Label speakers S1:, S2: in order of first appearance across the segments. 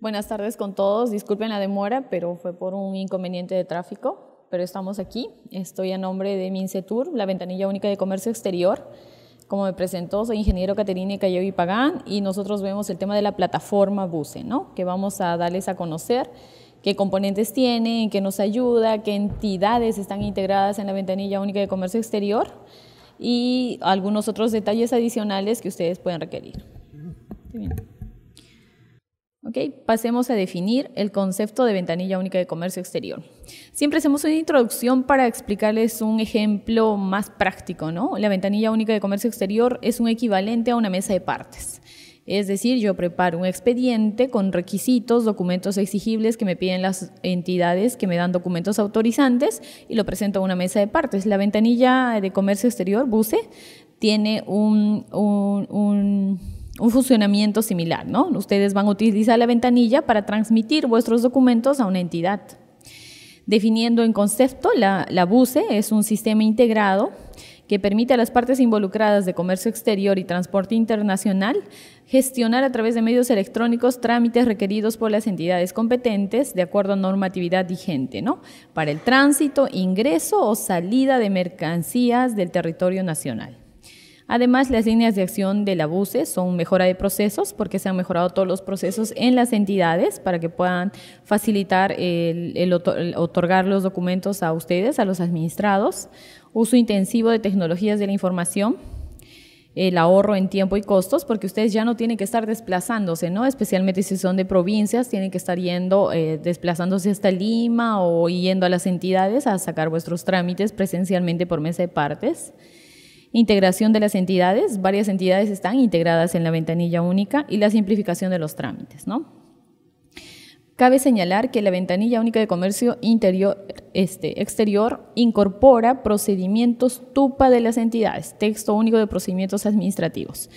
S1: Buenas tardes con todos. Disculpen la demora, pero fue por un inconveniente de tráfico, pero estamos aquí. Estoy a nombre de Mincetur, la ventanilla única de comercio exterior. Como me presentó, soy ingeniero Caterine y Pagán y nosotros vemos el tema de la plataforma BUSE, ¿no? que vamos a darles a conocer qué componentes tiene, qué nos ayuda, qué entidades están integradas en la ventanilla única de comercio exterior y algunos otros detalles adicionales que ustedes pueden requerir. Bien pasemos a definir el concepto de ventanilla única de comercio exterior. Siempre hacemos una introducción para explicarles un ejemplo más práctico, ¿no? La ventanilla única de comercio exterior es un equivalente a una mesa de partes. Es decir, yo preparo un expediente con requisitos, documentos exigibles que me piden las entidades que me dan documentos autorizantes y lo presento a una mesa de partes. La ventanilla de comercio exterior, BUCE, tiene un, un, un un funcionamiento similar, ¿no? Ustedes van a utilizar la ventanilla para transmitir vuestros documentos a una entidad. Definiendo en concepto, la, la es un sistema integrado que permite a las partes involucradas de comercio exterior y transporte internacional gestionar a través de medios electrónicos trámites requeridos por las entidades competentes de acuerdo a normatividad vigente, ¿no? Para el tránsito, ingreso o salida de mercancías del territorio nacional. Además, las líneas de acción de la BUCE son mejora de procesos, porque se han mejorado todos los procesos en las entidades para que puedan facilitar el, otorgar los documentos a ustedes, a los administrados. Uso intensivo de tecnologías de la información, el ahorro en tiempo y costos, porque ustedes ya no tienen que estar desplazándose, Especialmente si son de provincias, tienen que estar yendo, eh, desplazándose hasta Lima o yendo a las entidades a sacar vuestros trámites presencialmente por mesa de partes integración de las entidades, varias entidades están integradas en la ventanilla única y la simplificación de los trámites, ¿no? Cabe señalar que la ventanilla única de comercio interior, este, exterior incorpora procedimientos TUPA de las entidades, texto único de procedimientos administrativos,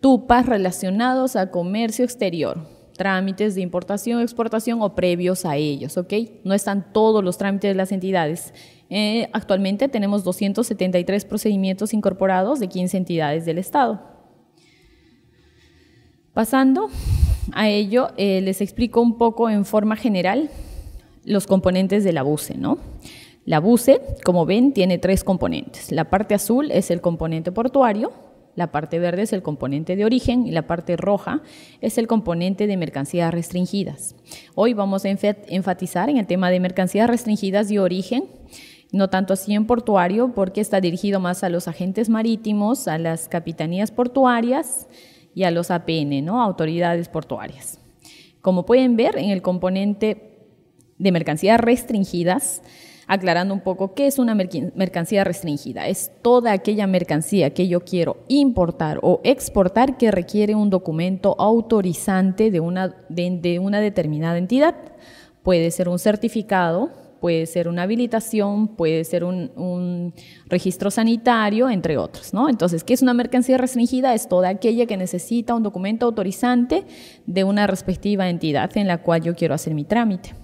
S1: TUPAs relacionados a comercio exterior, trámites de importación, exportación o previos a ellos, ¿ok? No están todos los trámites de las entidades eh, actualmente tenemos 273 procedimientos incorporados de 15 entidades del Estado. Pasando a ello, eh, les explico un poco en forma general los componentes de la BUCE. La BUCE, como ven, tiene tres componentes. La parte azul es el componente portuario, la parte verde es el componente de origen y la parte roja es el componente de mercancías restringidas. Hoy vamos a enfatizar en el tema de mercancías restringidas y origen no tanto así en portuario, porque está dirigido más a los agentes marítimos, a las capitanías portuarias y a los APN, ¿no? autoridades portuarias. Como pueden ver, en el componente de mercancías restringidas, aclarando un poco qué es una mercancía restringida. Es toda aquella mercancía que yo quiero importar o exportar que requiere un documento autorizante de, de una determinada entidad. Puede ser un certificado, puede ser una habilitación, puede ser un, registro sanitario, entre otros. Entonces, ¿qué es una mercancía restringida? Es toda aquella que necesita un documento autorizante de una respectiva entidad en la cual yo quiero hacer mi trámite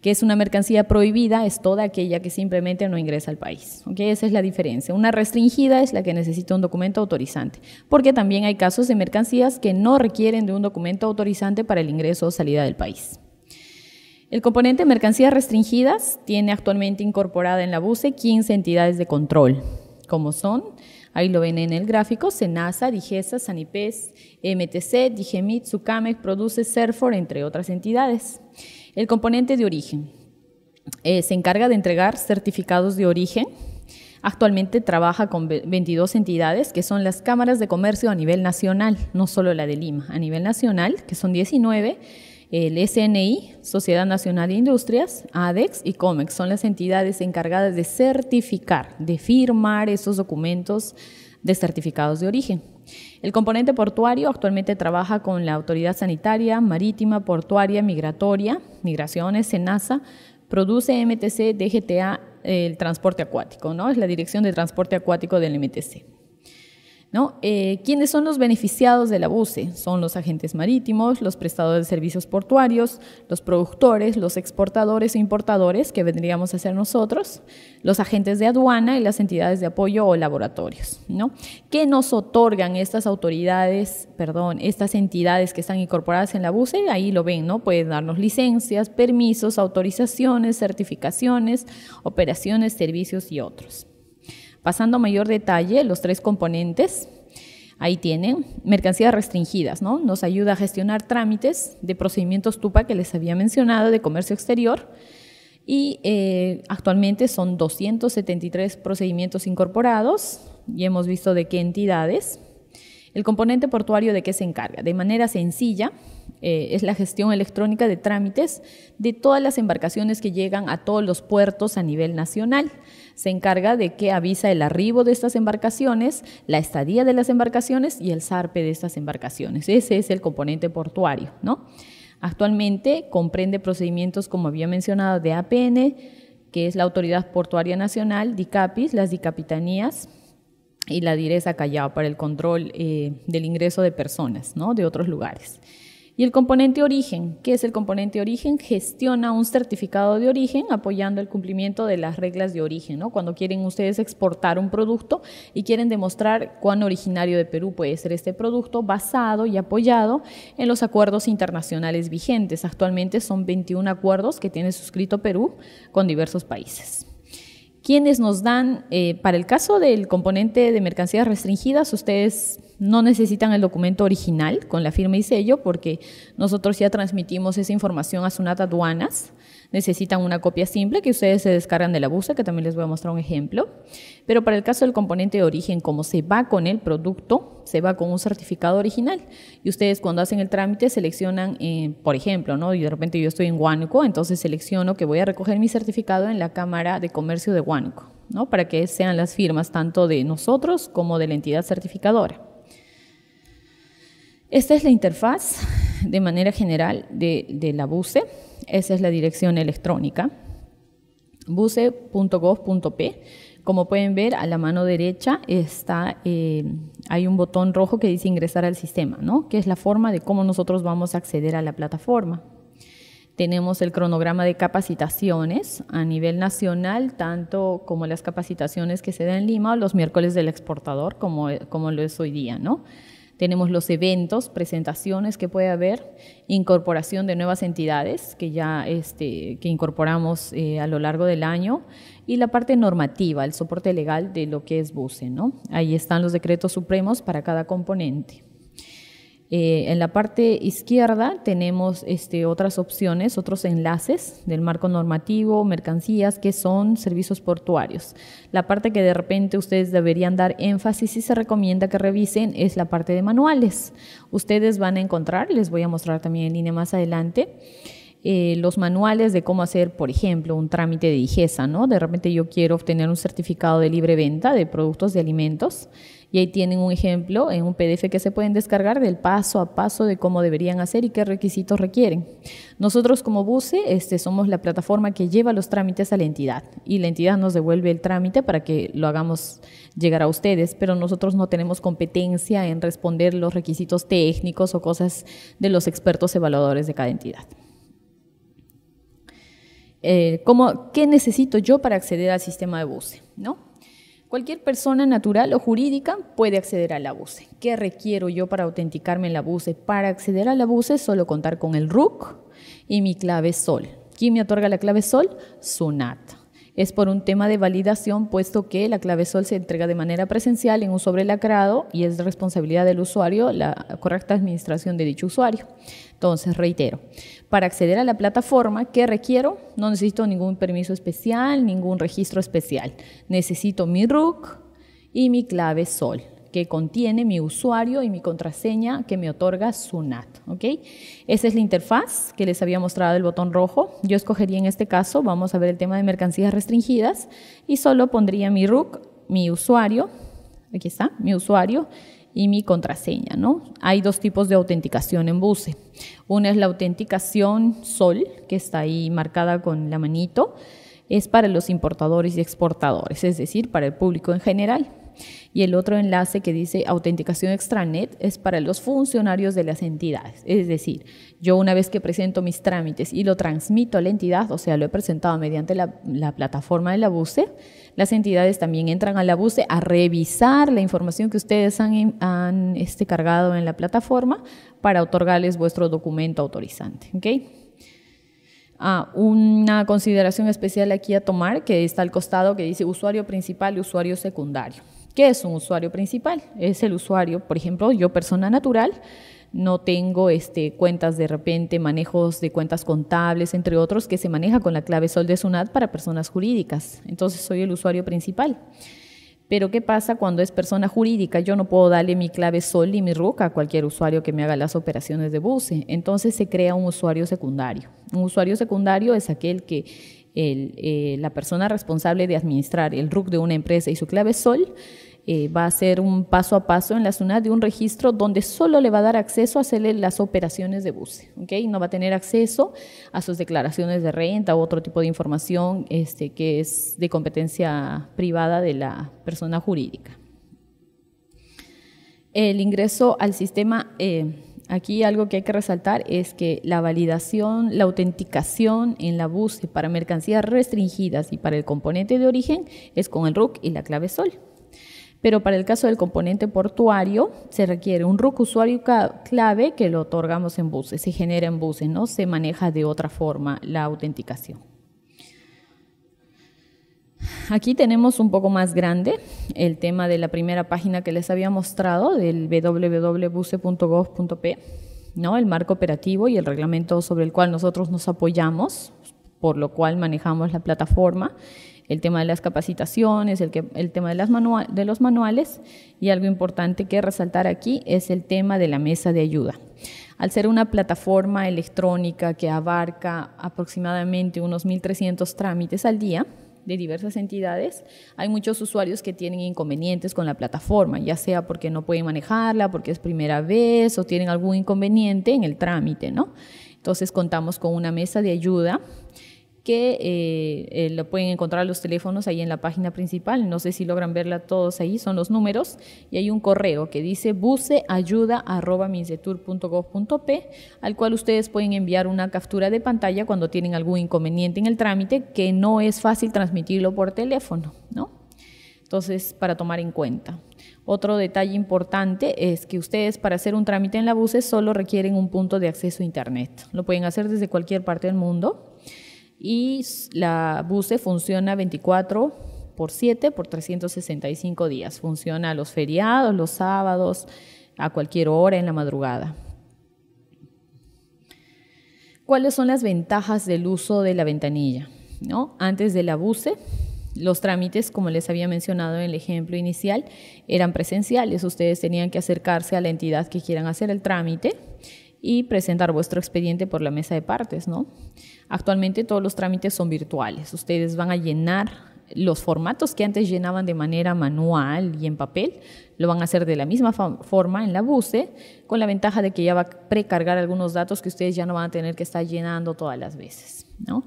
S1: ¿Qué es una mercancía prohibida, es toda aquella que simplemente no ingresa al país. ¿ok? Esa es la diferencia. Una restringida es la que necesita un documento autorizante, porque también hay casos de mercancías que no requieren de un documento autorizante para el ingreso o salida del país. El componente mercancías restringidas tiene actualmente incorporada en la BUCE 15 entidades de control, como son, ahí lo ven en el gráfico, SENASA, DIGESA, SANIPES, MTC, DIGEMIT, SUCAMEC, PRODUCE, SERFOR, entre otras entidades. El componente de origen eh, se encarga de entregar certificados de origen. Actualmente trabaja con 22 entidades que son las cámaras de comercio a nivel nacional, no solo la de Lima, a nivel nacional, que son 19 el SNI, Sociedad Nacional de Industrias, ADEX y COMEX son las entidades encargadas de certificar, de firmar esos documentos de certificados de origen. El componente portuario actualmente trabaja con la Autoridad Sanitaria, Marítima, Portuaria, Migratoria, Migraciones, SENASA, produce MTC, DGTA, el transporte acuático, ¿no? Es la Dirección de Transporte Acuático del MTC. ¿no? Eh, ¿Quiénes son los beneficiados de la BUCE? Son los agentes marítimos, los prestadores de servicios portuarios, los productores, los exportadores e importadores, que vendríamos a ser nosotros, los agentes de aduana y las entidades de apoyo o laboratorios. ¿Qué nos otorgan estas autoridades, perdón, estas entidades que están incorporadas en la BUCE? Ahí lo ven, ¿no? Pueden darnos licencias, permisos, autorizaciones, certificaciones, operaciones, servicios y otros. Pasando a mayor detalle, los tres componentes, ahí tienen, mercancías restringidas, ¿no? Nos ayuda a gestionar trámites de procedimientos TUPA que les había mencionado de comercio exterior y eh, actualmente son 273 procedimientos incorporados y hemos visto de qué entidades. El componente portuario de qué se encarga? De manera sencilla, eh, es la gestión electrónica de trámites de todas las embarcaciones que llegan a todos los puertos a nivel nacional. Se encarga de que avisa el arribo de estas embarcaciones, la estadía de las embarcaciones y el zarpe de estas embarcaciones. Ese es el componente portuario, ¿no? Actualmente comprende procedimientos, como había mencionado, de APN, que es la Autoridad Portuaria Nacional, DICAPIS, las DICAPITANÍAS, y la direza Callao para el control eh, del ingreso de personas ¿no? de otros lugares. Y el componente origen, ¿qué es el componente origen? Gestiona un certificado de origen apoyando el cumplimiento de las reglas de origen, Cuando quieren ustedes exportar un producto y quieren demostrar cuán originario de Perú puede ser este producto, basado y apoyado en los acuerdos internacionales vigentes. Actualmente son 21 acuerdos que tiene suscrito Perú con diversos países quienes nos dan, eh, para el caso del componente de mercancías restringidas, ustedes no necesitan el documento original con la firma y sello porque nosotros ya transmitimos esa información a Sunat Aduanas necesitan una copia simple que ustedes se descargan de la Buse que también les voy a mostrar un ejemplo. Pero para el caso del componente de origen, como se va con el producto, se va con un certificado original. Y ustedes cuando hacen el trámite seleccionan, eh, por ejemplo, ¿no? y de repente yo estoy en Huánuco, entonces selecciono que voy a recoger mi certificado en la Cámara de Comercio de Huánuco, ¿no? para que sean las firmas tanto de nosotros como de la entidad certificadora. Esta es la interfaz de manera general de, de la Buse esa es la dirección electrónica. buce.gov.p. Como pueden ver, a la mano derecha está, eh, hay un botón rojo que dice ingresar al sistema, ¿no? que es la forma de cómo nosotros vamos a acceder a la plataforma. Tenemos el cronograma de capacitaciones a nivel nacional, tanto como las capacitaciones que se dan en Lima o los miércoles del exportador, como, como lo es hoy día. ¿no? Tenemos los eventos, presentaciones que puede haber, incorporación de nuevas entidades que ya este, que incorporamos eh, a lo largo del año y la parte normativa, el soporte legal de lo que es BUSE. ¿no? Ahí están los decretos supremos para cada componente. Eh, en la parte izquierda tenemos este, otras opciones, otros enlaces del marco normativo, mercancías, que son servicios portuarios. La parte que de repente ustedes deberían dar énfasis y se recomienda que revisen es la parte de manuales. Ustedes van a encontrar, les voy a mostrar también en línea más adelante, eh, los manuales de cómo hacer, por ejemplo, un trámite de IGESA, ¿no? De repente yo quiero obtener un certificado de libre venta de productos de alimentos. Y ahí tienen un ejemplo en un PDF que se pueden descargar del paso a paso de cómo deberían hacer y qué requisitos requieren. Nosotros como BUSE este, somos la plataforma que lleva los trámites a la entidad y la entidad nos devuelve el trámite para que lo hagamos llegar a ustedes, pero nosotros no tenemos competencia en responder los requisitos técnicos o cosas de los expertos evaluadores de cada entidad. Eh, ¿Qué necesito yo para acceder al sistema de BUSE? ¿No? Cualquier persona natural o jurídica puede acceder a la BUSE. ¿Qué requiero yo para autenticarme en la BUSE? Para acceder a la BUSE solo contar con el RUC y mi clave SOL. ¿Quién me otorga la clave SOL? SUNAT. Es por un tema de validación, puesto que la clave SOL se entrega de manera presencial en un sobre lacrado y es responsabilidad del usuario la correcta administración de dicho usuario. Entonces, reitero, para acceder a la plataforma, ¿qué requiero? No necesito ningún permiso especial, ningún registro especial. Necesito mi RUC y mi clave SOL que contiene mi usuario y mi contraseña que me otorga SUNAT. ¿ok? Esa es la interfaz que les había mostrado el botón rojo. Yo escogería en este caso, vamos a ver el tema de mercancías restringidas, y solo pondría mi RUC, mi usuario, aquí está, mi usuario y mi contraseña, ¿no? Hay dos tipos de autenticación en Buce. Una es la autenticación SOL, que está ahí marcada con la manito, es para los importadores y exportadores, es decir, para el público en general. Y el otro enlace que dice autenticación extranet es para los funcionarios de las entidades. Es decir, yo una vez que presento mis trámites y lo transmito a la entidad, o sea, lo he presentado mediante la, plataforma de la BUCE, las entidades también entran a la BUCE a revisar la información que ustedes han, em, este, cargado en la plataforma para otorgarles vuestro documento autorizante. Ah, una consideración especial aquí a tomar que está al costado que dice usuario principal y usuario secundario. ¿Qué es un usuario principal? Es el usuario, por ejemplo, yo persona natural, no tengo este, cuentas de repente, manejos de cuentas contables, entre otros, que se maneja con la clave Sol de SUNAT para personas jurídicas. Entonces soy el usuario principal. Pero ¿qué pasa cuando es persona jurídica? Yo no puedo darle mi clave Sol y mi RUC a cualquier usuario que me haga las operaciones de buce. Entonces se crea un usuario secundario. Un usuario secundario es aquel que eh, la persona responsable de administrar el RUC de una empresa y su clave SOL, eh, va a hacer un paso a paso en la zona de un registro donde solo le va a dar acceso a hacerle las operaciones de buce, No va a tener acceso a sus declaraciones de renta u otro tipo de información este, que es de competencia privada de la persona jurídica. El ingreso al sistema... Eh, Aquí algo que hay que resaltar es que la validación, la autenticación en la BUS para mercancías restringidas y para el componente de origen es con el RUC y la clave SOL. Pero para el caso del componente portuario se requiere un RUC usuario clave que lo otorgamos en buses, se genera en buses, no se maneja de otra forma la autenticación aquí tenemos un poco más grande el tema de la primera página que les había mostrado del www.buce.gov.p, ¿no? el marco operativo y el reglamento sobre el cual nosotros nos apoyamos, por lo cual manejamos la plataforma, el tema de las capacitaciones, el, tema de, de los manuales y algo importante que resaltar aquí es el tema de la mesa de ayuda. Al ser una plataforma electrónica que abarca aproximadamente unos 1.300 trámites al día, de diversas entidades, hay muchos usuarios que tienen inconvenientes con la plataforma, ya sea porque no pueden manejarla, porque es primera vez o tienen algún inconveniente en el trámite, ¿no? Entonces contamos con una mesa de ayuda que eh, eh, lo pueden encontrar los teléfonos ahí en la página principal, no sé si logran verla todos ahí, son los números, y hay un correo que dice buceayuda.gov.p, al cual ustedes pueden enviar una captura de pantalla cuando tienen algún inconveniente en el trámite, que no es fácil transmitirlo por teléfono, ¿no? Entonces, para tomar en cuenta. Otro detalle importante es que ustedes para hacer un trámite en la BUSE, solo requieren un punto de acceso a Internet. Lo pueden hacer desde cualquier parte del mundo y la BUSE funciona 24 por 7 por 365 días. Funciona los feriados, los sábados, a cualquier hora en la madrugada. ¿Cuáles son las ventajas del uso de la ventanilla? Antes de la BUSE, los trámites, como les había mencionado en el ejemplo inicial, eran presenciales. Ustedes tenían que acercarse a la entidad que quieran hacer el trámite y presentar vuestro expediente por la mesa de partes, ¿no? Actualmente todos los trámites son virtuales. Ustedes van a llenar los formatos que antes llenaban de manera manual y en papel, lo van a hacer de la misma forma en la BUCE, con la ventaja de que ya va a precargar algunos datos que ustedes ya no van a tener que estar llenando todas las veces, ¿no?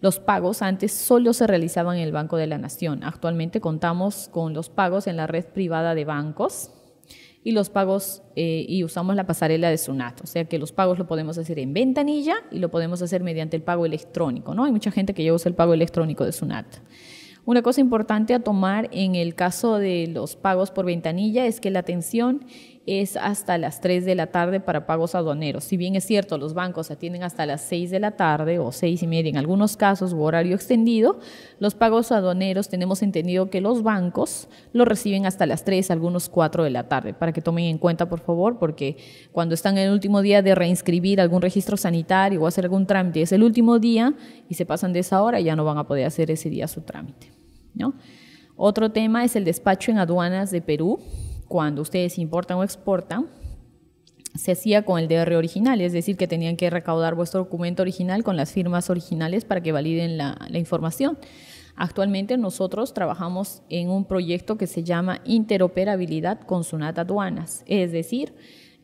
S1: Los pagos antes solo se realizaban en el Banco de la Nación. Actualmente contamos con los pagos en la red privada de bancos, y los pagos, eh, y usamos la pasarela de Sunat, o sea que los pagos lo podemos hacer en ventanilla y lo podemos hacer mediante el pago electrónico, ¿no? Hay mucha gente que ya usa el pago electrónico de Sunat. Una cosa importante a tomar en el caso de los pagos por ventanilla es que la atención es hasta las 3 de la tarde para pagos aduaneros. Si bien es cierto, los bancos atienden hasta las 6 de la tarde o 6 y media en algunos casos o horario extendido, los pagos aduaneros tenemos entendido que los bancos lo reciben hasta las 3, algunos 4 de la tarde. Para que tomen en cuenta, por favor, porque cuando están en el último día de reinscribir algún registro sanitario o hacer algún trámite, es el último día y se pasan de esa hora, ya no van a poder hacer ese día su trámite. Otro tema es el despacho en aduanas de Perú cuando ustedes importan o exportan, se hacía con el DR original, es decir, que tenían que recaudar vuestro documento original con las firmas originales para que validen la, información. Actualmente nosotros trabajamos en un proyecto que se llama Interoperabilidad con Sunat Aduanas, es decir,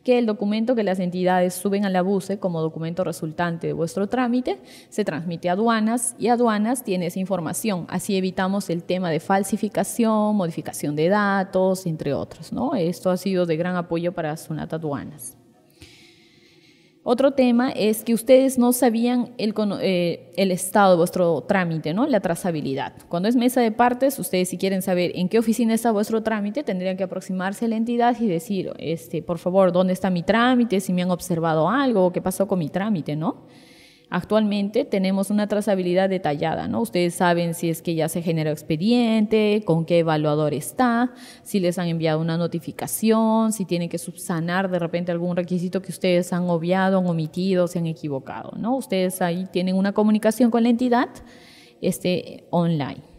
S1: que el documento que las entidades suben a la e como documento resultante de vuestro trámite se transmite a aduanas y aduanas tiene esa información. Así evitamos el tema de falsificación, modificación de datos, entre otros. ¿no? Esto ha sido de gran apoyo para Sunat Aduanas. Otro tema es que ustedes no sabían eh, el, estado de vuestro trámite, ¿no? La trazabilidad. Cuando es mesa de partes, ustedes si quieren saber en qué oficina está vuestro trámite, tendrían que aproximarse a la entidad y decir, este, por favor, ¿dónde está mi trámite? Si me han observado algo, ¿qué pasó con mi trámite, ¿no? Actualmente tenemos una trazabilidad detallada, ¿no? Ustedes saben si es que ya se generó expediente, con qué evaluador está, si les han enviado una notificación, si tienen que subsanar de repente algún requisito que ustedes han obviado, han omitido, se han equivocado, ¿no? Ustedes ahí tienen una comunicación con la entidad este, online.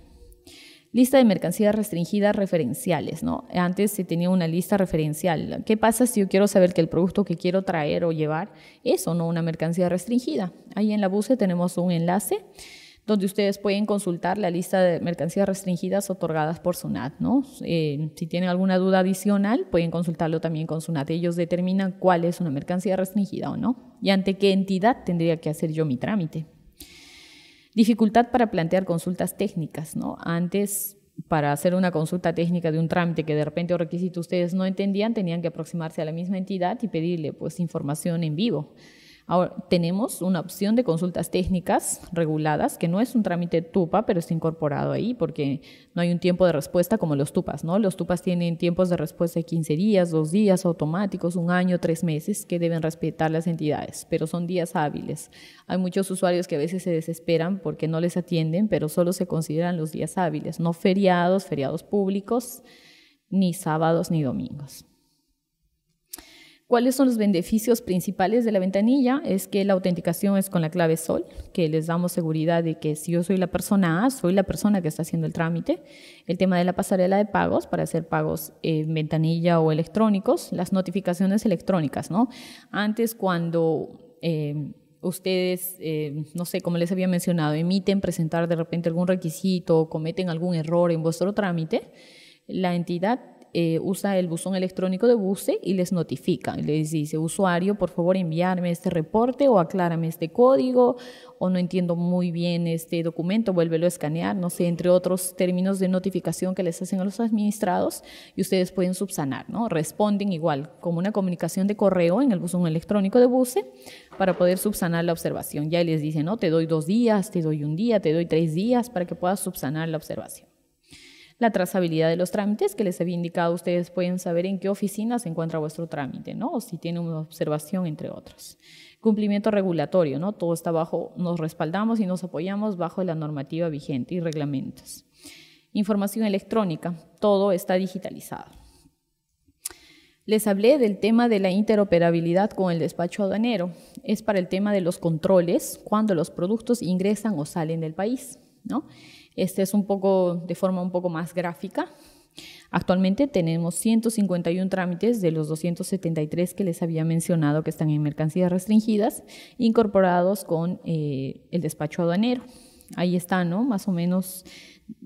S1: Lista de mercancías restringidas referenciales, ¿no? Antes se tenía una lista referencial. ¿Qué pasa si yo quiero saber que el producto que quiero traer o llevar es o no una mercancía restringida? Ahí en la buce tenemos un enlace donde ustedes pueden consultar la lista de mercancías restringidas otorgadas por SUNAT. ¿no? Eh, si tienen alguna duda adicional, pueden consultarlo también con SUNAT. Ellos determinan cuál es una mercancía restringida o no y ante qué entidad tendría que hacer yo mi trámite. Dificultad para plantear consultas técnicas, ¿no? Antes para hacer una consulta técnica de un trámite que de repente o requisito ustedes no entendían, tenían que aproximarse a la misma entidad y pedirle pues información en vivo. Ahora, tenemos una opción de consultas técnicas reguladas, que no es un trámite TUPA, pero está incorporado ahí porque no hay un tiempo de respuesta como los TUPAs, ¿no? Los TUPAS tienen tiempos de respuesta de 15 días, dos días automáticos, un año, tres meses, que deben respetar las entidades, pero son días hábiles. Hay muchos usuarios que a veces se desesperan porque no les atienden, pero solo se consideran los días hábiles, no feriados, feriados públicos, ni sábados ni domingos. ¿Cuáles son los beneficios principales de la ventanilla? Es que la autenticación es con la clave SOL, que les damos seguridad de que si yo soy la persona A, soy la persona que está haciendo el trámite. El tema de la pasarela de pagos para hacer pagos en ventanilla o electrónicos, las notificaciones electrónicas, ¿no? Antes cuando... Em, ustedes, em, no sé, como les había mencionado, emiten presentar de repente algún requisito o cometen algún error en vuestro trámite, la entidad eh, usa el buzón electrónico de buce y les notifica. Les dice, usuario, por favor enviarme este reporte o aclárame este código o no entiendo muy bien este documento, vuélvelo a escanear, no sé, entre otros términos de notificación que les hacen a los administrados y ustedes pueden subsanar, ¿no? Responden igual como una comunicación de correo en el buzón electrónico de buce para poder subsanar la observación. Ya les dicen, no, te doy dos días, te doy un día, te doy tres días para que puedas subsanar la observación la trazabilidad de los trámites que les había indicado, ustedes pueden saber en qué oficina se encuentra vuestro trámite, ¿no? O si tiene una observación, entre otros. Cumplimiento regulatorio, ¿no? Todo está bajo, nos respaldamos y nos apoyamos bajo la normativa vigente y reglamentos. Información electrónica, todo está digitalizado. Les hablé del tema de la interoperabilidad con el despacho aduanero. Es para el tema de los controles cuando los productos ingresan o salen del país, ¿no? Este es un poco de forma un poco más gráfica. Actualmente tenemos 151 trámites de los 273 que les había mencionado que están en mercancías restringidas, incorporados con eh, el despacho aduanero. Ahí está, ¿no? Más o menos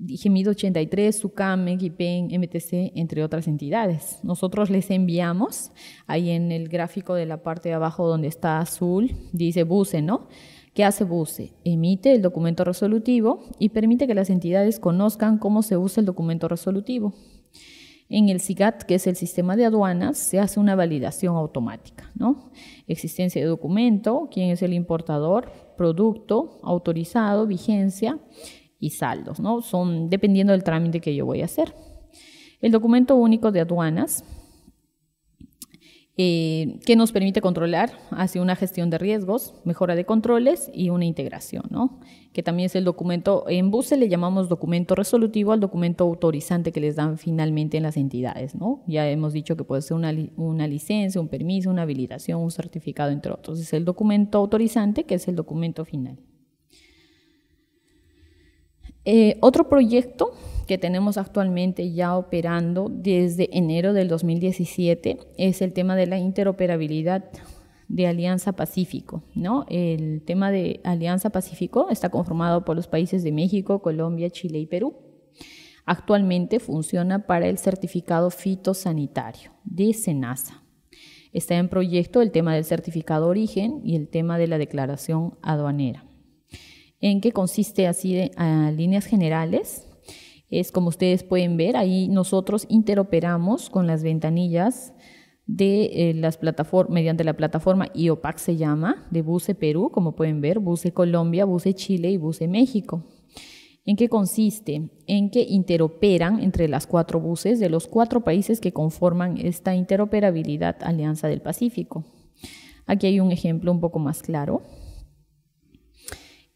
S1: Gemido 83, SUCAM, Gipen, MTC, entre otras entidades. Nosotros les enviamos, ahí en el gráfico de la parte de abajo donde está azul, dice BUSE, ¿no? ¿Qué hace BUCE? Emite el documento resolutivo y permite que las entidades conozcan cómo se usa el documento resolutivo. En el SIGAT, que es el sistema de aduanas, se hace una validación automática, ¿no? Existencia de documento, quién es el importador, producto, autorizado, vigencia y saldos, ¿no? Son dependiendo del trámite que yo voy a hacer. El documento único de aduanas eh, que nos permite controlar hacia una gestión de riesgos, mejora de controles y una integración, que también es el documento, en BUSE le llamamos documento resolutivo al documento autorizante que les dan finalmente en las entidades. ¿no? Ya hemos dicho que puede ser una licencia, un permiso, una habilitación, un certificado, entre otros. Es el documento autorizante que es el documento final. Eh, otro proyecto que tenemos actualmente ya operando desde enero del 2017 es el tema de la interoperabilidad de Alianza Pacífico. ¿no? El tema de Alianza Pacífico está conformado por los países de México, Colombia, Chile y Perú. Actualmente funciona para el certificado fitosanitario de SENASA. Está en proyecto el tema del certificado origen y el tema de la declaración aduanera en qué consiste así a líneas generales. Es como ustedes pueden ver, ahí nosotros interoperamos con las ventanillas de eh, las plataformas, mediante la plataforma IOPAC se llama, de Buse Perú, como pueden ver, Buse Colombia, Buse Chile y Buse México. ¿En qué consiste? En que interoperan entre las cuatro buses de los cuatro países que conforman esta interoperabilidad Alianza del Pacífico. Aquí hay un ejemplo un poco más claro.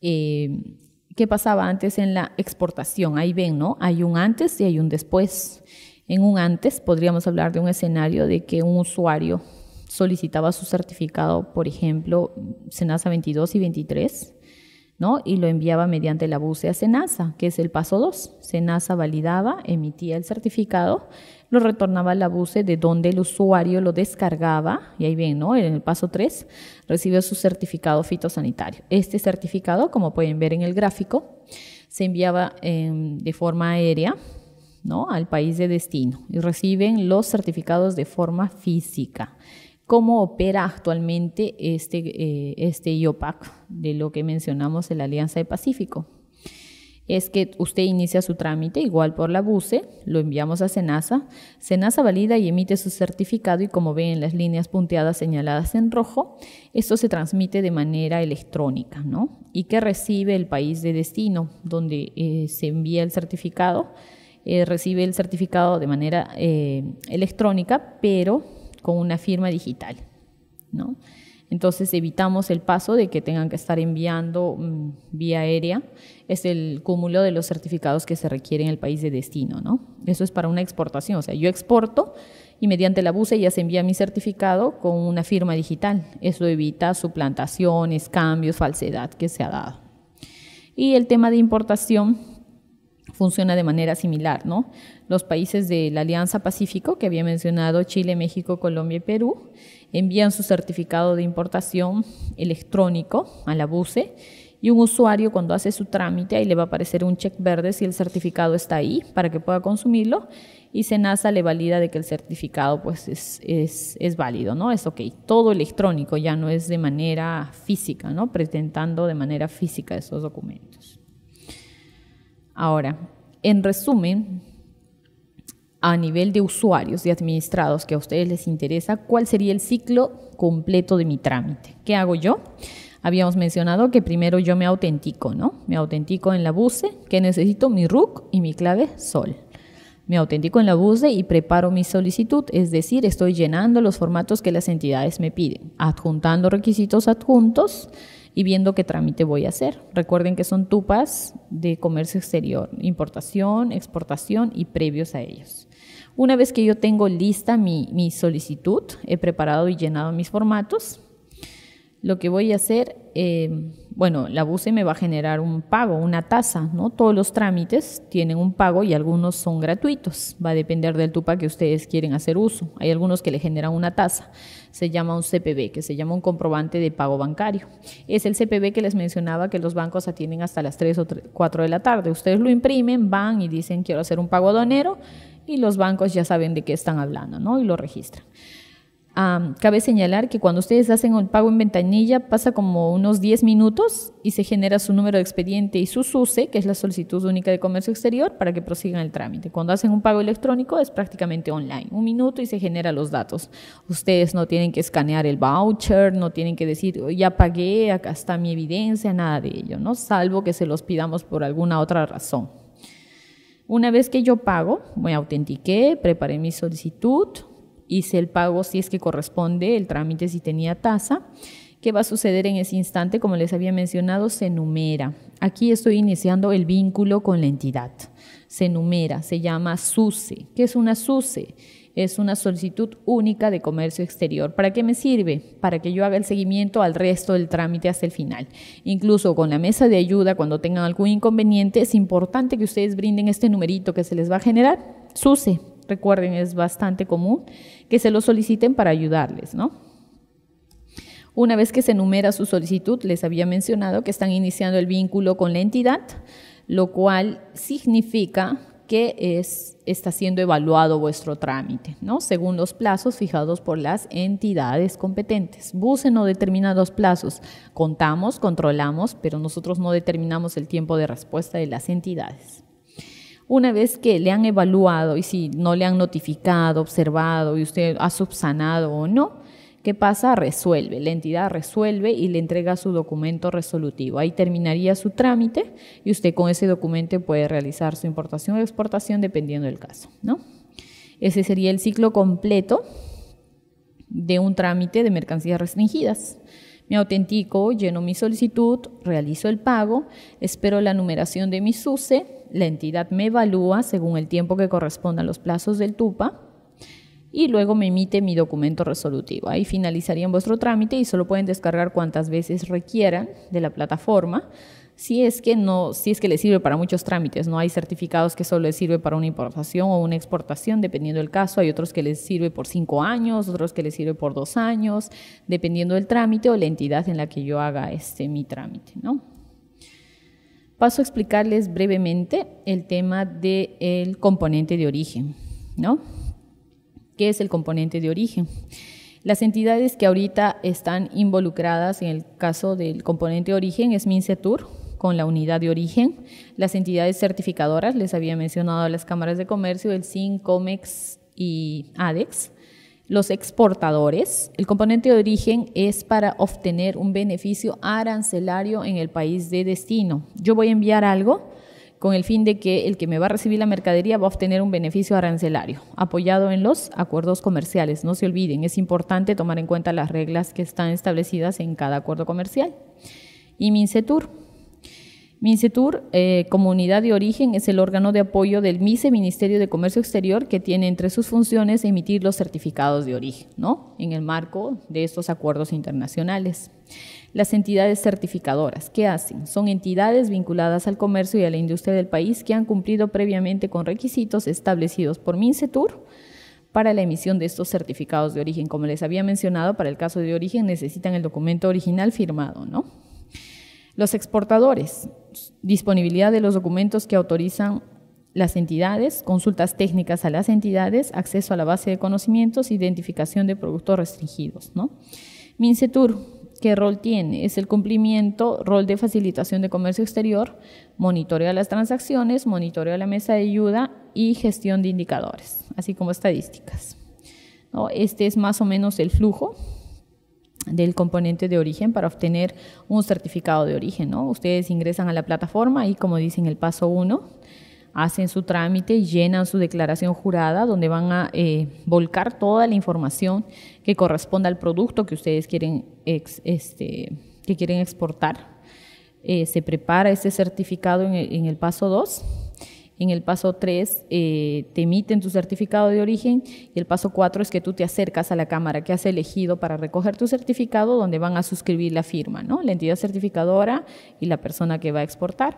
S1: Eh, qué pasaba antes en la exportación. Ahí ven, ¿no? Hay un antes y hay un después. En un antes podríamos hablar de un escenario de que un usuario solicitaba su certificado, por ejemplo, SENASA 22 y 23, ¿no? Y lo enviaba mediante la a SENASA, que es el paso 2. SENASA validaba, emitía el certificado, lo retornaba la buce de donde el usuario lo descargaba, y ahí ven, ¿no? En el paso 3, recibió su certificado fitosanitario. Este certificado, como pueden ver en el gráfico, se enviaba em, de forma aérea ¿no? al país de destino y reciben los certificados de forma física. ¿Cómo opera actualmente este, eh, este IOPAC de lo que mencionamos en la Alianza de Pacífico? es que usted inicia su trámite igual por la BUCE, lo enviamos a SENASA, SENASA valida y emite su certificado y como ven las líneas punteadas señaladas en rojo, esto se transmite de manera electrónica, ¿no? Y que recibe el país de destino donde eh, se envía el certificado, eh, recibe el certificado de manera eh, electrónica, pero con una firma digital, ¿no? Entonces evitamos el paso de que tengan que estar enviando mm, vía aérea. Es el cúmulo de los certificados que se requieren en el país de destino, ¿no? Eso es para una exportación. O sea, yo exporto y mediante la buse ya se envía mi certificado con una firma digital. Eso evita suplantaciones, cambios, falsedad que se ha dado. Y el tema de importación funciona de manera similar, ¿no? Los países de la Alianza Pacífico que había mencionado, Chile, México, Colombia y Perú, envían su certificado de importación electrónico a la BUCE y un usuario cuando hace su trámite ahí le va a aparecer un check verde si el certificado está ahí para que pueda consumirlo y Senasa le valida de que el certificado pues es, es, válido, ¿no? Es ok, todo electrónico ya no es de manera física, ¿no? Presentando de manera física esos documentos. Ahora, en resumen, a nivel de usuarios, y administrados que a ustedes les interesa, cuál sería el ciclo completo de mi trámite. ¿Qué hago yo? Habíamos mencionado que primero yo me autentico, ¿no? Me autentico en la BUSE, que necesito mi RUC y mi clave SOL. Me autentico en la BUSE y preparo mi solicitud, es decir, estoy llenando los formatos que las entidades me piden, adjuntando requisitos adjuntos y viendo qué trámite voy a hacer. Recuerden que son tupas de comercio exterior, importación, exportación y previos a ellos. Una vez que yo tengo lista mi, solicitud, he preparado y llenado mis formatos, lo que voy a hacer, eh, bueno, la BUSE me va a generar un pago, una tasa, ¿no? Todos los trámites tienen un pago y algunos son gratuitos. Va a depender del TUPA que ustedes quieren hacer uso. Hay algunos que le generan una tasa. Se llama un CPB, que se llama un comprobante de pago bancario. Es el CPB que les mencionaba que los bancos atienden hasta las 3 o 4 de la tarde. Ustedes lo imprimen, van y dicen quiero hacer un pago aduanero y los bancos ya saben de qué están hablando, ¿no? Y lo registran. cabe señalar que cuando ustedes hacen el pago en ventanilla pasa como unos 10 minutos y se genera su número de expediente y su SUSE, que es la solicitud única de comercio exterior, para que prosigan el trámite. Cuando hacen un pago electrónico es prácticamente online, un minuto y se generan los datos. Ustedes no tienen que escanear el voucher, no tienen que decir ya pagué, acá está mi evidencia, nada de ello, ¿no? Salvo que se los pidamos por alguna otra razón. Una vez que yo pago, me autentiqué, preparé mi solicitud, hice el pago si es que corresponde, el trámite si tenía tasa. ¿Qué va a suceder en ese instante? Como les había mencionado, se numera. Aquí estoy iniciando el vínculo con la entidad. Se numera, se llama SUSE. ¿Qué es una SUSE? Es una solicitud única de comercio exterior. ¿Para qué me sirve? Para que yo haga el seguimiento al resto del trámite hasta el final. Incluso con la mesa de ayuda, cuando tengan algún inconveniente, es importante que ustedes brinden este numerito que se les va a generar. SUSE, recuerden, es bastante común que se lo soliciten para ayudarles, ¿no? Una vez que se enumera su solicitud, les había mencionado que están iniciando el vínculo con la entidad, lo cual significa es, está siendo evaluado vuestro trámite, ¿no? según los plazos fijados por las entidades competentes. Busen no determina los plazos, contamos, controlamos, pero nosotros no determinamos el tiempo de respuesta de las entidades. Una vez que le han evaluado y si no le han notificado, observado y usted ha subsanado o no, ¿Qué pasa? Resuelve. La entidad resuelve y le entrega su documento resolutivo. Ahí terminaría su trámite y usted con ese documento puede realizar su importación o exportación dependiendo del caso. ¿no? Ese sería el ciclo completo de un trámite de mercancías restringidas. Me autentico, lleno mi solicitud, realizo el pago, espero la numeración de mi SUSE, la entidad me evalúa según el tiempo que corresponda a los plazos del TUPA y luego me emite mi documento resolutivo. Ahí finalizarían vuestro trámite y solo pueden descargar cuantas veces requieran de la plataforma. Si es que no, si es que les sirve para muchos trámites, no hay certificados que solo les sirve para una importación o una exportación, dependiendo del caso. Hay otros que les sirve por cinco años, otros que les sirve por dos años, dependiendo del trámite o la entidad en la que yo haga este mi trámite, ¿no? Paso a explicarles brevemente el tema del componente de origen, ¿no? es el componente de origen. Las entidades que ahorita están involucradas en el caso del componente de origen es MinCETUR con la unidad de origen, las entidades certificadoras, les había mencionado las cámaras de comercio, el CIN, COMEX y ADEX, los exportadores. El componente de origen es para obtener un beneficio arancelario en el país de destino. Yo voy a enviar algo con el fin de que el que me va a recibir la mercadería va a obtener un beneficio arancelario, apoyado en los acuerdos comerciales. No se olviden, es importante tomar en cuenta las reglas que están establecidas en cada acuerdo comercial. Y MINCETUR. MINCETUR, eh, Comunidad de Origen, es el órgano de apoyo del MICE, Ministerio de Comercio Exterior, que tiene entre sus funciones emitir los certificados de origen, ¿no? En el marco de estos acuerdos internacionales. Las entidades certificadoras, ¿qué hacen? Son entidades vinculadas al comercio y a la industria del país que han cumplido previamente con requisitos establecidos por MINCETUR para la emisión de estos certificados de origen. Como les había mencionado, para el caso de origen necesitan el documento original firmado, ¿no? Los exportadores, disponibilidad de los documentos que autorizan las entidades, consultas técnicas a las entidades, acceso a la base de conocimientos, identificación de productos restringidos, ¿no? MINCETUR ¿Qué rol tiene? Es el cumplimiento, rol de facilitación de comercio exterior, monitoreo de las transacciones, monitoreo de la mesa de ayuda y gestión de indicadores, así como estadísticas. ¿No? Este es más o menos el flujo del componente de origen para obtener un certificado de origen. ¿no? Ustedes ingresan a la plataforma y como dicen el paso 1, hacen su trámite, llenan su declaración jurada, donde van a eh, volcar toda la información que corresponda al producto que ustedes quieren, este, que quieren exportar. Eh, se prepara este certificado en el, paso 2. En el paso 3 eh, te emiten tu certificado de origen y el paso 4 es que tú te acercas a la cámara que has elegido para recoger tu certificado donde van a suscribir la firma, ¿no? la entidad certificadora y la persona que va a exportar.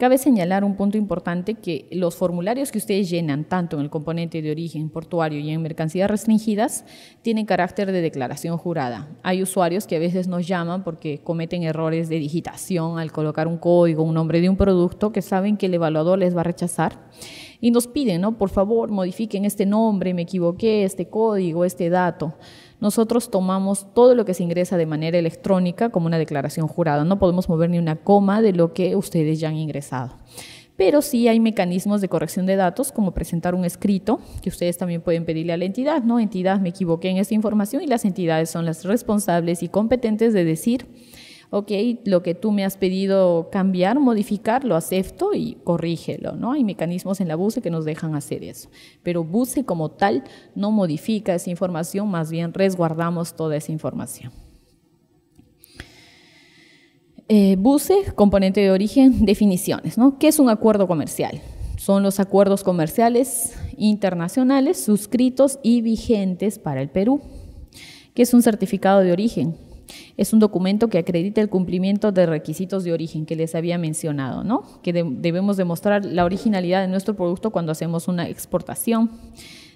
S1: Cabe señalar un punto importante que los formularios que ustedes llenan, tanto en el componente de origen portuario y en mercancías restringidas, tienen carácter de declaración jurada. Hay usuarios que a veces nos llaman porque cometen errores de digitación al colocar un código, un nombre de un producto que saben que el evaluador les va a rechazar y nos piden, ¿no? Por favor, modifiquen este nombre, me equivoqué, este código, este dato nosotros tomamos todo lo que se ingresa de manera electrónica como una declaración jurada. No podemos mover ni una coma de lo que ustedes ya han ingresado pero sí hay mecanismos de corrección de datos, como presentar un escrito, que ustedes también pueden pedirle a la entidad, ¿no? Entidad, me equivoqué en esta información y las entidades son las responsables y competentes de decir ok, lo que tú me has pedido cambiar, modificar, lo acepto y corrígelo, ¿no? Hay mecanismos en la BUSE que nos dejan hacer eso. Pero BUSE como tal no modifica esa información, más bien resguardamos toda esa información. Eh, BUSE, componente de origen, definiciones, ¿no? ¿Qué es un acuerdo comercial? Son los acuerdos comerciales internacionales suscritos y vigentes para el Perú. ¿Qué es un certificado de origen? Es un documento que acredita el cumplimiento de requisitos de origen que les había mencionado, ¿no? Que debemos demostrar la originalidad de nuestro producto cuando hacemos una exportación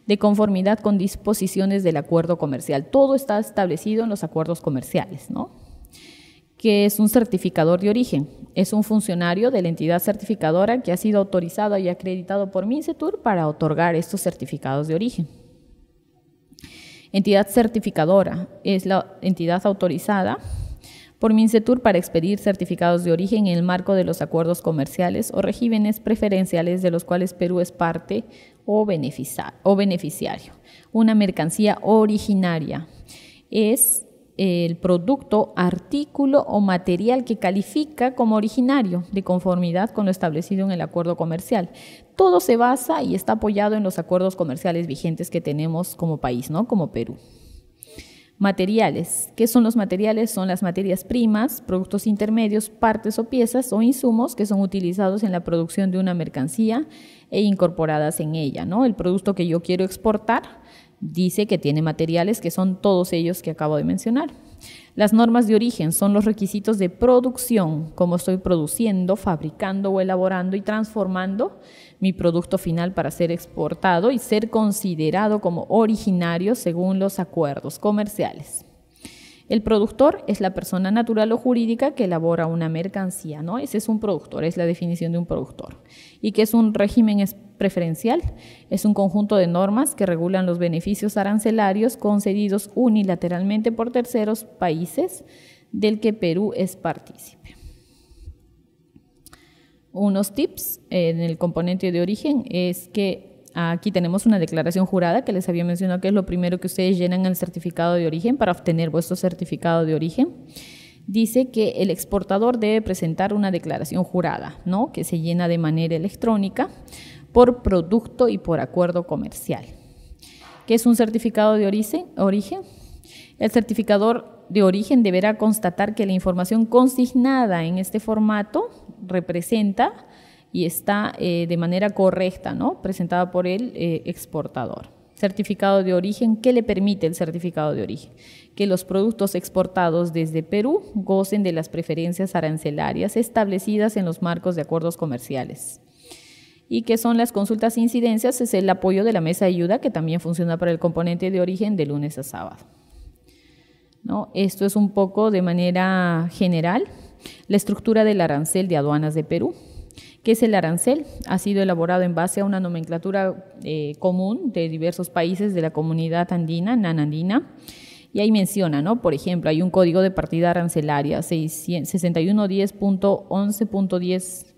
S1: de conformidad con disposiciones del acuerdo comercial. Todo está establecido en los acuerdos comerciales, ¿no? que es un certificador de origen. Es un funcionario de la entidad certificadora que ha sido autorizado y acreditado por MINCETUR para otorgar estos certificados de origen. Entidad certificadora es la entidad autorizada por MINCETUR para expedir certificados de origen en el marco de los acuerdos comerciales o regímenes preferenciales de los cuales Perú es parte o, beneficiario. Una mercancía originaria es el producto, artículo o material que califica como originario, de conformidad con lo establecido en el acuerdo comercial. Todo se basa y está apoyado en los acuerdos comerciales vigentes que tenemos como país, ¿no? Como Perú. Materiales. ¿Qué son los materiales? Son las materias primas, productos intermedios, partes o piezas o insumos que son utilizados en la producción de una mercancía e incorporadas en ella, ¿no? El producto que yo quiero exportar Dice que tiene materiales que son todos ellos que acabo de mencionar. Las normas de origen son los requisitos de producción, como estoy produciendo, fabricando o elaborando y transformando mi producto final para ser exportado y ser considerado como originario según los acuerdos comerciales. El productor es la persona natural o jurídica que elabora una mercancía, ¿no? Ese es un productor, es la definición de un productor. Y que es un régimen preferencial, es un conjunto de normas que regulan los beneficios arancelarios concedidos unilateralmente por terceros países del que Perú es partícipe. Unos tips eh, en el componente de origen es que Aquí tenemos una declaración jurada que les había mencionado que es lo primero que ustedes llenan el certificado de origen para obtener vuestro certificado de origen. Dice que el exportador debe presentar una declaración jurada, ¿no? Que se llena de manera electrónica por producto y por acuerdo comercial. ¿Qué es un certificado de origen? El certificador de origen deberá constatar que la información consignada en este formato representa y está eh, de manera correcta, ¿no? Presentada por el eh, exportador. Certificado de origen, ¿qué le permite el certificado de origen? Que los productos exportados desde Perú gocen de las preferencias arancelarias establecidas en los marcos de acuerdos comerciales. Y que son las consultas e incidencias, es el apoyo de la mesa de ayuda que también funciona para el componente de origen de lunes a sábado. ¿No? Esto es un poco de manera general la estructura del arancel de aduanas de Perú que es el arancel. Ha sido elaborado en base a una nomenclatura eh, común de diversos países de la comunidad andina, nanandina. Y ahí menciona, ¿no? Por ejemplo, hay un código de partida arancelaria 6110.11.10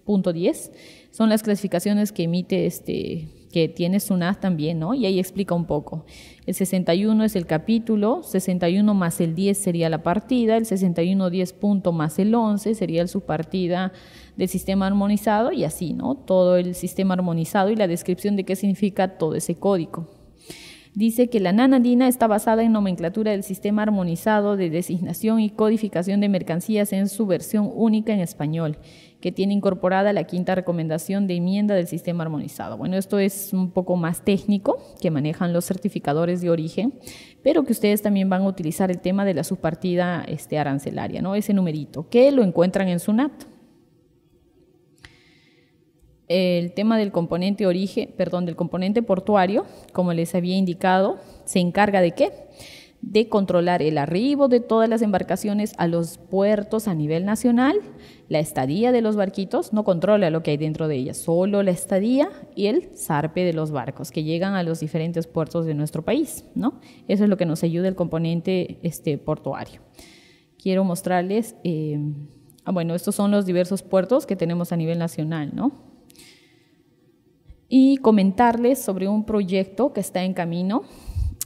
S1: son las clasificaciones que emite este que tiene SUNAT también, ¿no? Y ahí explica un poco. El 61 es el capítulo, 61 más el 10 sería la partida, el 61 10 punto más el 11 sería el subpartida del sistema armonizado y así, ¿no? Todo el sistema armonizado y la descripción de qué significa todo ese código. Dice que la nanadina está basada en nomenclatura del sistema armonizado de designación y codificación de mercancías en su versión única en español que tiene incorporada la quinta recomendación de enmienda del sistema armonizado. Bueno, esto es un poco más técnico que manejan los certificadores de origen, pero que ustedes también van a utilizar el tema de la subpartida este, arancelaria, ¿no? ese numerito, que lo encuentran en SUNAT el tema del componente origen, perdón, del componente portuario, como les había indicado, se encarga de qué? de controlar el arribo de todas las embarcaciones a los puertos a nivel nacional, la estadía de los barquitos, no controla lo que hay dentro de ella, solo la estadía y el zarpe de los barcos que llegan a los diferentes puertos de nuestro país, ¿no? Eso es lo que nos ayuda el componente este, portuario. Quiero mostrarles, eh, ah, bueno, estos son los diversos puertos que tenemos a nivel nacional, ¿no? Y comentarles sobre un proyecto que está en camino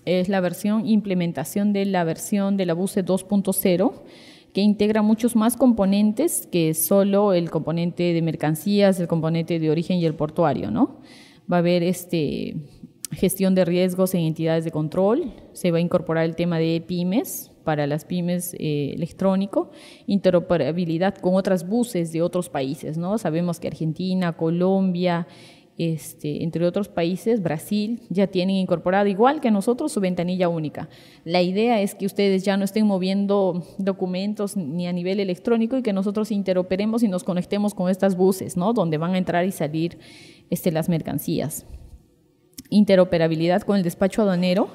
S1: es la versión implementación de la versión de la BUSE 2.0 que integra muchos más componentes que solo el componente de mercancías, el componente de origen y el portuario, ¿no? Va a haber este, gestión de riesgos en entidades de control, se va a incorporar el tema de pymes para las pymes eh, electrónico, interoperabilidad con otras buses de otros países, ¿no? Sabemos que Argentina, Colombia, este, entre otros países, Brasil, ya tienen incorporado igual que nosotros su ventanilla única. La idea es que ustedes ya no estén moviendo documentos ni a nivel electrónico y que nosotros interoperemos y nos conectemos con estas buses, ¿no? Donde van a entrar y salir este, las mercancías interoperabilidad con el despacho aduanero,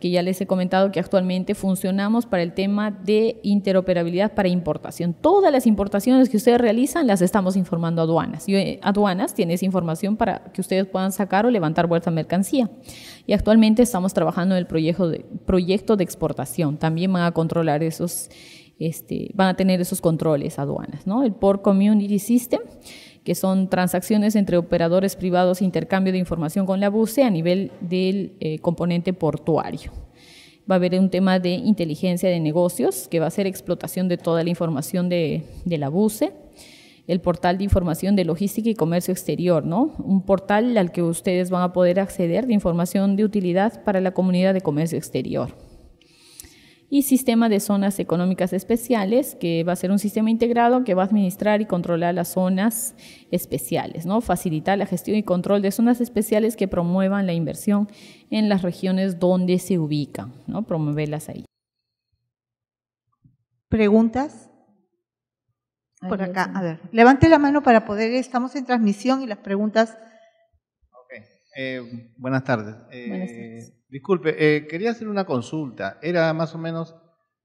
S1: que ya les he comentado que actualmente funcionamos para el tema de interoperabilidad para importación. Todas las importaciones que ustedes realizan las estamos informando a aduanas. Y eh, aduanas tiene esa información para que ustedes puedan sacar o levantar vuelta mercancía. Y actualmente estamos trabajando en el proyecto de, proyecto de exportación. También van a controlar esos, este, van a tener esos controles aduanas, ¿no? El Port Community System que son transacciones entre operadores privados, e intercambio de información con la BUCE a nivel del eh, componente portuario. Va a haber un tema de inteligencia de negocios, que va a ser explotación de toda la información de, la BUCE el portal de información de logística y comercio exterior, ¿no? Un portal al que ustedes van a poder acceder de información de utilidad para la comunidad de comercio exterior y sistema de zonas económicas especiales, que va a ser un sistema integrado que va a administrar y controlar las zonas especiales, ¿no? facilitar la gestión y control de zonas especiales que promuevan la inversión en las regiones donde se ubican, ¿no? promoverlas ahí. ¿Preguntas? Por acá, a ver.
S2: Levante la mano para poder, estamos en transmisión y las preguntas.
S3: Ok, eh, buenas tardes. buenas eh, tardes. Disculpe, eh, quería hacer una consulta. Era más o menos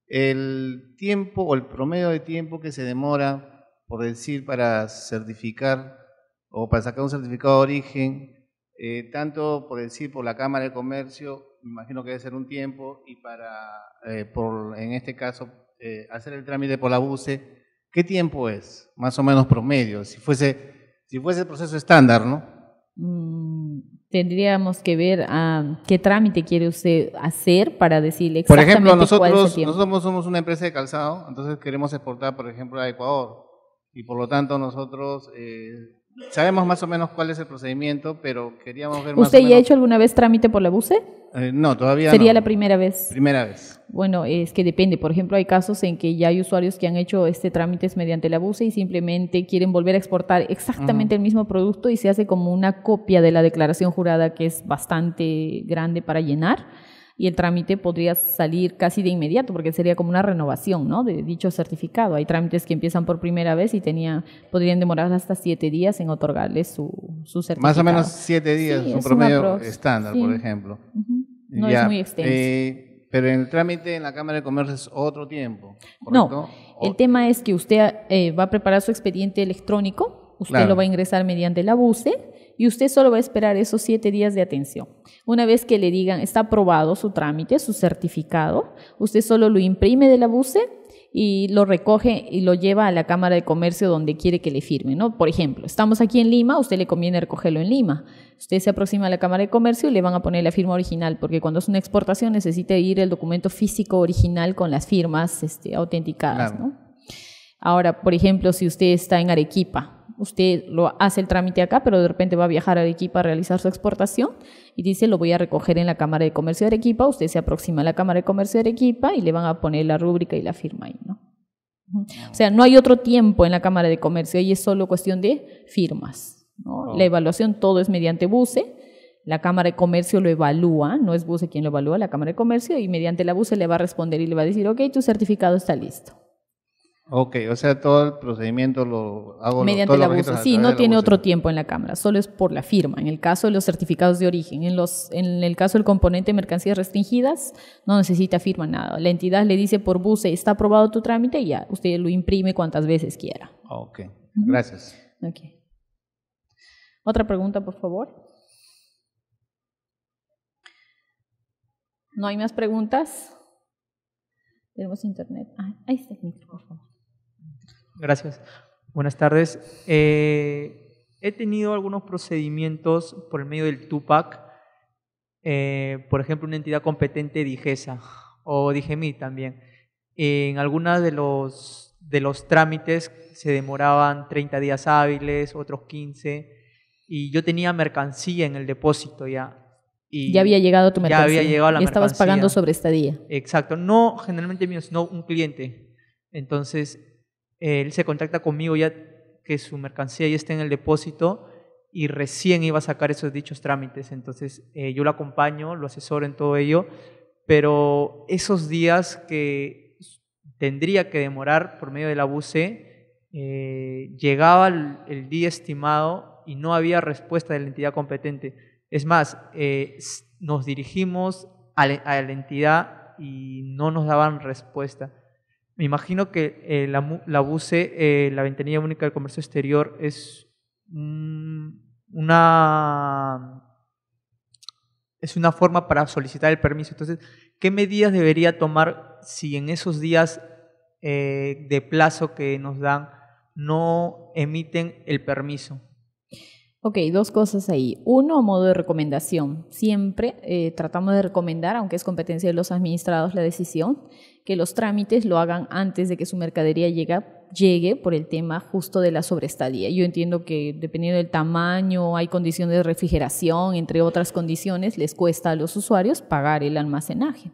S3: el tiempo o el promedio de tiempo que se demora, por decir, para certificar o para sacar un certificado de origen, eh, tanto por decir por la Cámara de Comercio, me imagino que debe ser un tiempo, y para, eh, por, en este caso, hacer el trámite por la BUCE, ¿qué tiempo es? Más o menos promedio, si fuese, si fuese el proceso estándar, ¿no?
S1: Mm, tendríamos que ver ah, qué trámite quiere usted hacer para decirle exactamente Por ejemplo, nosotros, cuál es
S3: nosotros somos una empresa de calzado, entonces queremos exportar, por ejemplo, a Ecuador. Y por lo tanto, nosotros eh, sabemos más o menos cuál es el procedimiento, pero queríamos ver ¿Usted más. ¿Usted
S1: ya ha hecho alguna vez trámite por la BUCE?
S3: Eh, no, todavía Sería la primera
S1: vez. Primera vez. Bueno, es que depende. Por ejemplo, hay casos en que ya hay usuarios que han hecho este trámite mediante la BUCE y simplemente quieren volver a exportar exactamente el mismo producto y se hace como una copia de la declaración jurada que es bastante grande para llenar y el trámite podría salir casi de inmediato, porque sería como una renovación ¿no? de dicho certificado. Hay trámites que empiezan por primera vez y tenía, podrían demorar hasta siete días en otorgarles su, certificado. Más o menos siete días, un promedio estándar, por ejemplo. No es muy extenso.
S3: Eh, pero en el trámite en la Cámara de Comercio es otro tiempo. No,
S1: el tema es que usted eh, va a preparar su expediente electrónico Usted lo va a ingresar mediante la BUCE y usted solo va a esperar esos siete días de atención. Una vez que le digan está aprobado su trámite, su certificado, usted solo lo imprime de la BUSE y lo recoge y lo lleva a la Cámara de Comercio donde quiere que le firme, ¿no? Por ejemplo, estamos aquí en Lima, a usted le conviene recogerlo en Lima. Usted se aproxima a la Cámara de Comercio y le van a poner la firma original, porque cuando es una exportación necesita ir el documento físico original con las firmas este, autenticadas, ¿no? Ahora, por ejemplo, si usted está en Arequipa, usted lo hace el trámite acá, pero de repente va a viajar a Arequipa a realizar su exportación y dice, lo voy a recoger en la Cámara de Comercio de Arequipa, usted se aproxima a la Cámara de Comercio de Arequipa y le van a poner la rúbrica y la firma ahí, ¿no? O sea, no hay otro tiempo en la Cámara de Comercio, ahí es solo cuestión de firmas. Ah. La evaluación todo es mediante BUCE, la Cámara de Comercio lo evalúa, no es BUCE quien lo evalúa, la Cámara de Comercio, y mediante la BUSE le va a responder y le va a decir, ok, tu certificado está listo.
S3: Ok, o sea, todo el procedimiento lo hago mediante la Sí, no tiene otro
S1: tiempo en la cámara, solo es por la firma. En el caso de los certificados de origen, en, los, en el caso del componente de mercancías restringidas, no necesita firma nada. La entidad le dice por buce, está aprobado tu trámite y ya, usted lo imprime cuantas veces quiera.
S3: Ok, gracias.
S1: Ok. Otra pregunta, por favor. ¿No hay más preguntas? Tenemos internet. Ah, ahí está el micro, por favor.
S2: Gracias. Buenas tardes. Eh, he tenido algunos procedimientos por el medio del Tupac, eh, por ejemplo, una entidad competente dijesa o DIGEMI también. En algunos de los, de los trámites se demoraban 30 días hábiles, otros 15, y yo tenía mercancía en el depósito ya. Y ya había llegado tu mercancía. Ya había llegado la y estabas pagando sobre estadía. Exacto. No, generalmente mío, sino un cliente. Entonces, él se contacta conmigo ya que su mercancía ya está en el depósito y recién iba a sacar esos dichos trámites. Entonces eh, yo lo acompaño, lo asesoro en todo ello, pero esos días que tendría que demorar por medio de la buce, eh, llegaba el, día estimado y no había respuesta de la entidad competente. Es más, eh, nos dirigimos a la entidad y no nos daban respuesta. Me imagino que eh, la, la eh, la Ventanilla Única del Comercio Exterior, es una es una forma para solicitar el permiso. Entonces, ¿qué medidas debería tomar si en esos días eh, de plazo que nos dan no emiten el permiso?
S1: Ok, dos cosas ahí. Uno, modo de recomendación. Siempre tratamos de recomendar, aunque es competencia de los administrados la decisión, que los trámites lo hagan antes de que su mercadería llegue, llegue por el tema justo de la sobreestadía. Yo entiendo que dependiendo del tamaño, hay condiciones de refrigeración, entre otras condiciones, les cuesta a los usuarios pagar el almacenaje.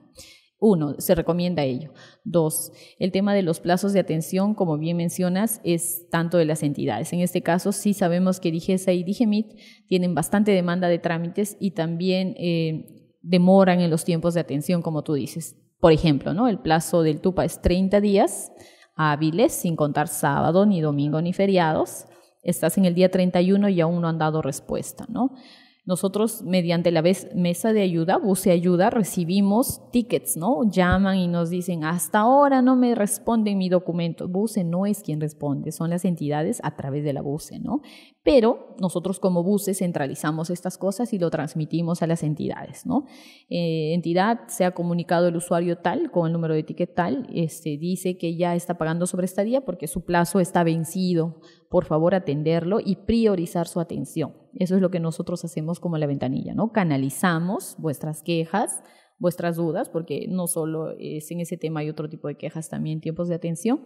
S1: Uno, se recomienda ello. Dos, el tema de los plazos de atención, como bien mencionas, es tanto de las entidades. En este caso, sí sabemos que Digesa y Digemit tienen bastante demanda de trámites y también eh, demoran en los tiempos de atención, como tú dices. Por ejemplo, ¿no? el plazo del TUPA es 30 días hábiles, sin contar sábado, ni domingo, ni feriados. Estás en el día 31 y aún no han dado respuesta, ¿no? Nosotros mediante la mesa de ayuda, buce ayuda, recibimos tickets, ¿no? Llaman y nos dicen, hasta ahora no me responden mi documento. Buse no es quien responde, son las entidades a través de la buce, ¿no? Pero nosotros como buce centralizamos estas cosas y lo transmitimos a las entidades, ¿no? Eh, entidad, se ha comunicado el usuario tal, con el número de ticket tal, este, dice que ya está pagando sobre esta día porque su plazo está vencido por favor atenderlo y priorizar su atención. Eso es lo que nosotros hacemos como la ventanilla, ¿no? Canalizamos vuestras quejas vuestras dudas, porque no solo es en ese tema, hay otro tipo de quejas también, tiempos de atención,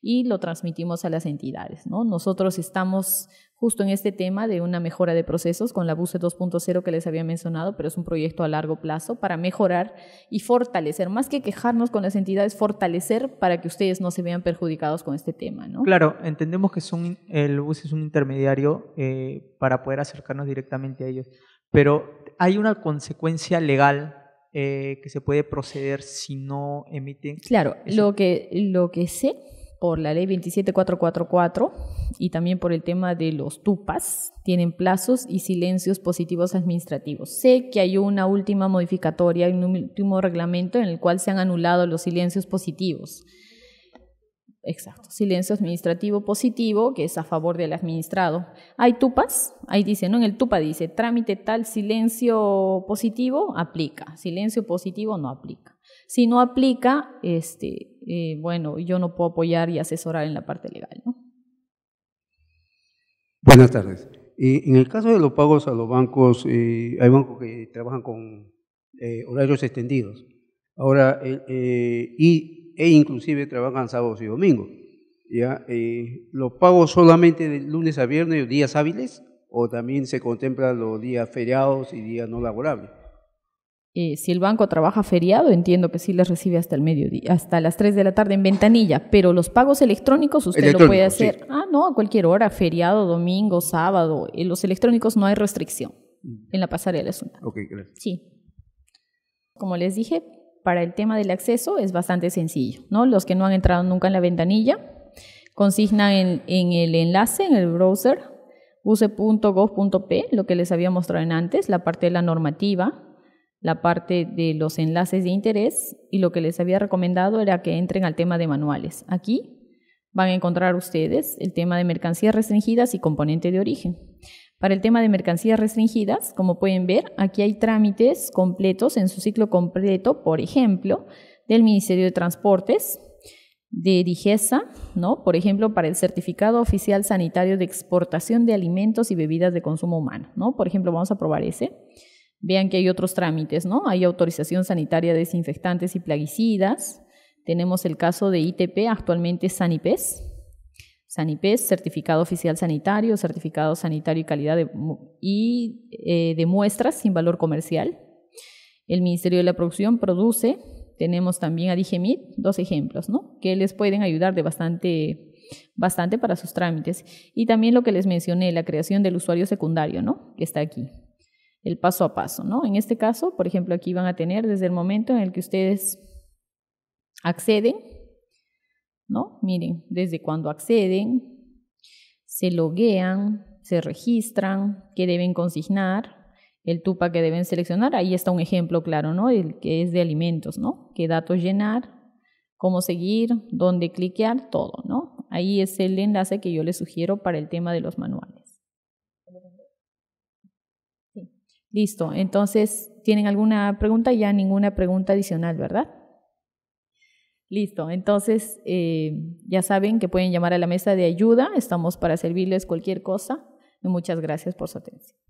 S1: y lo transmitimos a las entidades. ¿no? Nosotros estamos justo en este tema de una mejora de procesos con la BUSE 2.0 que les había mencionado, pero es un proyecto a largo plazo para mejorar y fortalecer, más que quejarnos con las entidades, fortalecer para que ustedes no se vean perjudicados con este tema. ¿no?
S2: Claro, entendemos que son, el BUSE es un intermediario eh, para poder acercarnos directamente a ellos, pero hay una consecuencia legal eh, que se puede proceder si no emiten. Claro, lo
S1: que, lo que sé por la ley 27444 y también por el tema de los TUPAS, tienen plazos y silencios positivos administrativos. Sé que hay una última modificatoria, un último reglamento en el cual se han anulado los silencios positivos. Exacto, silencio administrativo positivo, que es a favor del administrado. Hay tupas, ahí dice, ¿no? En el tupa dice, trámite tal silencio positivo, aplica. Silencio positivo no aplica. Si no aplica, este, eh, bueno, yo no puedo apoyar y asesorar en la parte legal,
S2: Buenas tardes. Y en el caso de los pagos a los bancos, eh, hay bancos que trabajan con eh, horarios extendidos. Ahora, y e inclusive trabajan sábados y domingos. ¿ya? Eh, los pagos solamente de lunes a viernes, días hábiles, o también se contemplan los días feriados y días no laborables.
S1: Eh, si el banco trabaja feriado, entiendo que sí les recibe hasta el mediodía, hasta las 3 de la tarde en ventanilla, pero los pagos electrónicos usted lo puede hacer, ah, no, a cualquier hora, feriado, domingo, sábado, en eh, los electrónicos no hay restricción mm. en la pasarela. de Ok, gracias. Sí. Como les dije, para el tema del acceso es bastante sencillo, ¿no? Los que no han entrado nunca en la ventanilla, consignan en, el enlace, en el browser, use.gov.p, lo que les había mostrado en antes, la parte de la normativa, la parte de los enlaces de interés y lo que les había recomendado era que entren al tema de manuales. Aquí van a encontrar ustedes el tema de mercancías restringidas y componente de origen. Para el tema de mercancías restringidas, como pueden ver, aquí hay trámites completos en su ciclo completo, por ejemplo, del Ministerio de Transportes, de DIGESA, ¿no? Por ejemplo, para el certificado oficial sanitario de exportación de alimentos y bebidas de consumo humano, ¿no? Por ejemplo, vamos a probar ese. Vean que hay otros trámites, ¿no? Hay autorización sanitaria de desinfectantes y plaguicidas. Tenemos el caso de ITP, actualmente Sanipes, SANIPES, certificado oficial sanitario, certificado sanitario y calidad de, y, eh, de muestras sin valor comercial. El Ministerio de la Producción produce, tenemos también a Digemit, dos ejemplos, ¿no? Que les pueden ayudar de bastante, bastante para sus trámites. Y también lo que les mencioné, la creación del usuario secundario, ¿no? Que está aquí el paso a paso, ¿no? En este caso, por ejemplo, aquí van a tener desde el momento en el que ustedes acceden ¿no? Miren, desde cuando acceden, se loguean, se registran, qué deben consignar, el tupa que deben seleccionar, ahí está un ejemplo claro, ¿no? El que es de alimentos, ¿no? Qué datos llenar, cómo seguir, dónde cliquear, todo, ¿no? Ahí es el enlace que yo les sugiero para el tema de los manuales. Listo, entonces, ¿tienen alguna pregunta? Ya ninguna pregunta adicional, ¿verdad? Listo, entonces eh, ya saben que pueden llamar a la mesa de ayuda, estamos para servirles cualquier cosa y muchas gracias por su atención.